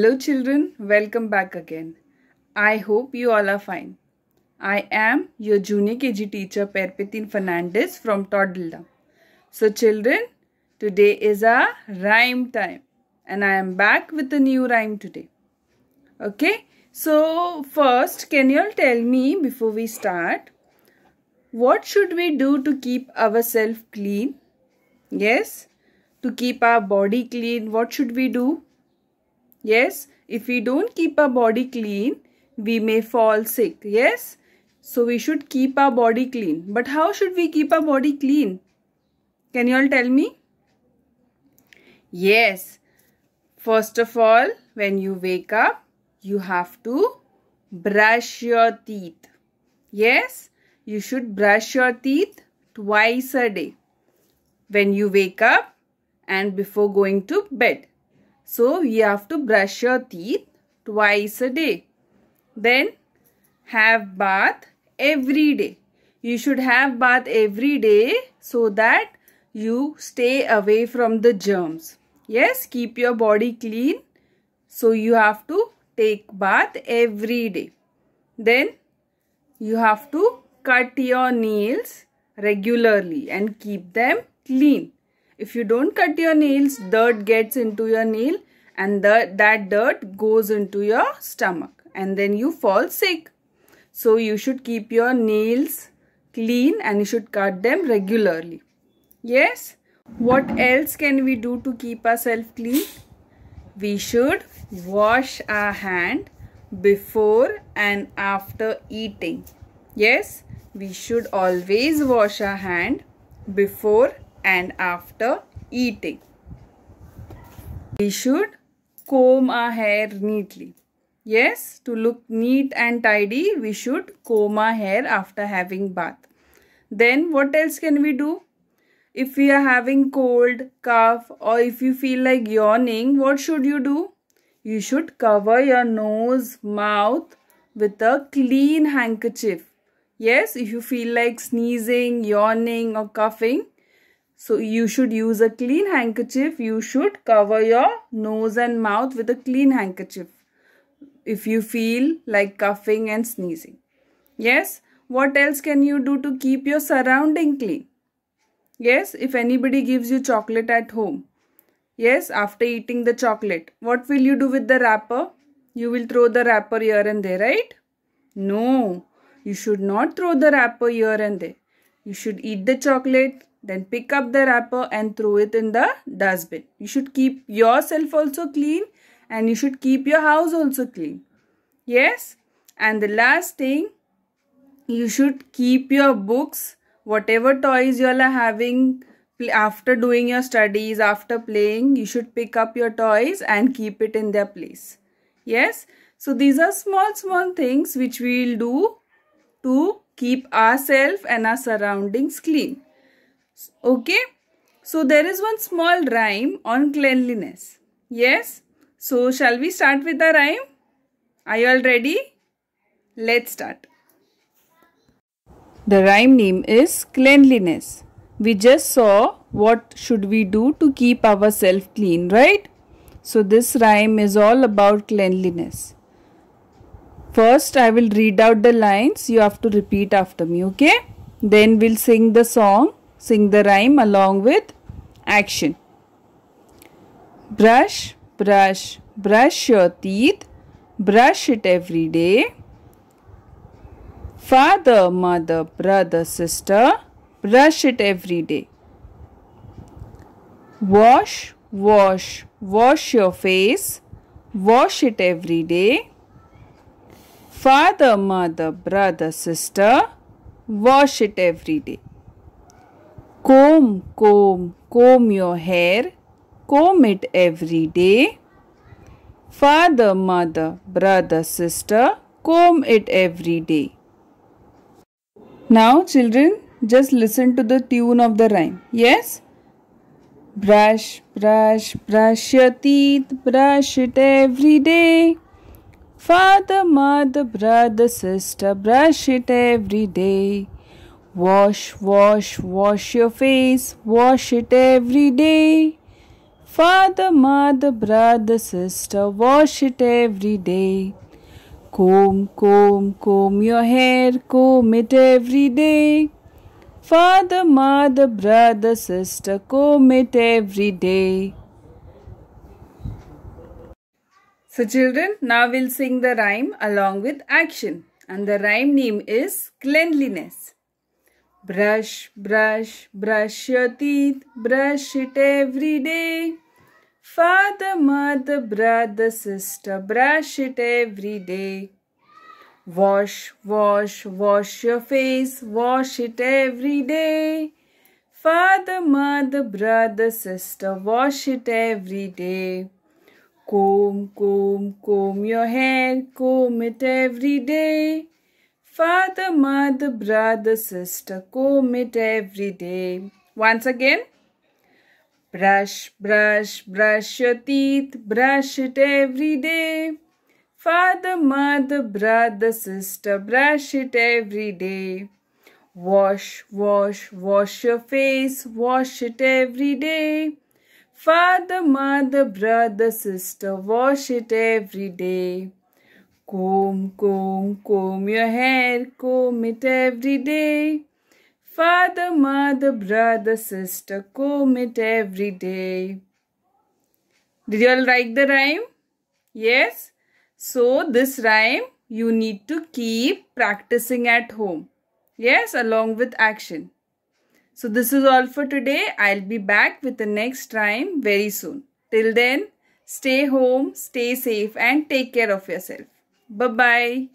Hello children, welcome back again. I hope you all are fine. I am your junior KG teacher Perpetin Fernandez from Toddilda. So children, today is our rhyme time and I am back with a new rhyme today. Okay, so first can you all tell me before we start, what should we do to keep ourselves clean? Yes, to keep our body clean, what should we do? Yes, if we don't keep our body clean, we may fall sick. Yes, so we should keep our body clean. But how should we keep our body clean? Can you all tell me? Yes, first of all, when you wake up, you have to brush your teeth. Yes, you should brush your teeth twice a day when you wake up and before going to bed. So you have to brush your teeth twice a day. Then have bath every day. You should have bath every day so that you stay away from the germs. Yes, keep your body clean. So you have to take bath every day. Then you have to cut your nails regularly and keep them clean. If you don't cut your nails, dirt gets into your nail and the, that dirt goes into your stomach and then you fall sick. So you should keep your nails clean and you should cut them regularly. Yes? What else can we do to keep ourselves clean? We should wash our hand before and after eating. Yes, we should always wash our hand before and after eating. We should comb our hair neatly. Yes, to look neat and tidy, we should comb our hair after having bath. Then what else can we do? If we are having cold, cough or if you feel like yawning, what should you do? You should cover your nose, mouth with a clean handkerchief. Yes, if you feel like sneezing, yawning or coughing, so you should use a clean handkerchief. You should cover your nose and mouth with a clean handkerchief if you feel like coughing and sneezing. Yes, what else can you do to keep your surrounding clean? Yes, if anybody gives you chocolate at home. Yes, after eating the chocolate, what will you do with the wrapper? You will throw the wrapper here and there, right? No, you should not throw the wrapper here and there. You should eat the chocolate, then pick up the wrapper and throw it in the dustbin. You should keep yourself also clean and you should keep your house also clean. Yes? And the last thing, you should keep your books, whatever toys you all are having, after doing your studies, after playing, you should pick up your toys and keep it in their place. Yes? So these are small, small things which we will do to keep ourselves and our surroundings clean. Okay. So there is one small rhyme on cleanliness. Yes. So shall we start with the rhyme? Are you all ready? Let's start. The rhyme name is cleanliness. We just saw what should we do to keep ourselves clean, right? So this rhyme is all about cleanliness. First, I will read out the lines. You have to repeat after me, okay? Then we'll sing the song Sing the rhyme along with action. Brush, brush, brush your teeth. Brush it every day. Father, mother, brother, sister, brush it every day. Wash, wash, wash your face. Wash it every day. Father, mother, brother, sister, wash it every day comb, comb, comb your hair, comb it every day. Father, mother, brother, sister, comb it every day. Now, children, just listen to the tune of the rhyme. Yes? Brush, brush, brush your teeth, brush it every day. Father, mother, brother, sister, brush it every day. Wash, wash, wash your face, wash it every day. Father, mother, brother, sister, wash it every day. Comb, comb, comb your hair, comb it every day. Father, mother, brother, sister, comb it every day. So, children, now we'll sing the rhyme along with action. And the rhyme name is cleanliness. Brush, brush, brush your teeth, brush it every day. Father, mother, brother, sister, brush it every day. Wash, wash, wash your face, wash it every day. Father, mother, brother, sister, wash it every day. Comb, comb, comb your hair, comb it every day. Father, mother, brother, sister, commit every day. Once again. Brush, brush, brush your teeth, brush it every day. Father, mother, brother, sister, brush it every day. Wash, wash, wash your face, wash it every day. Father, mother, brother, sister, wash it every day. Comb, comb, comb your hair, comb it every day. Father, mother, brother, sister, comb it every day. Did you all like the rhyme? Yes? So, this rhyme you need to keep practicing at home. Yes, along with action. So, this is all for today. I'll be back with the next rhyme very soon. Till then, stay home, stay safe and take care of yourself. Bye-bye.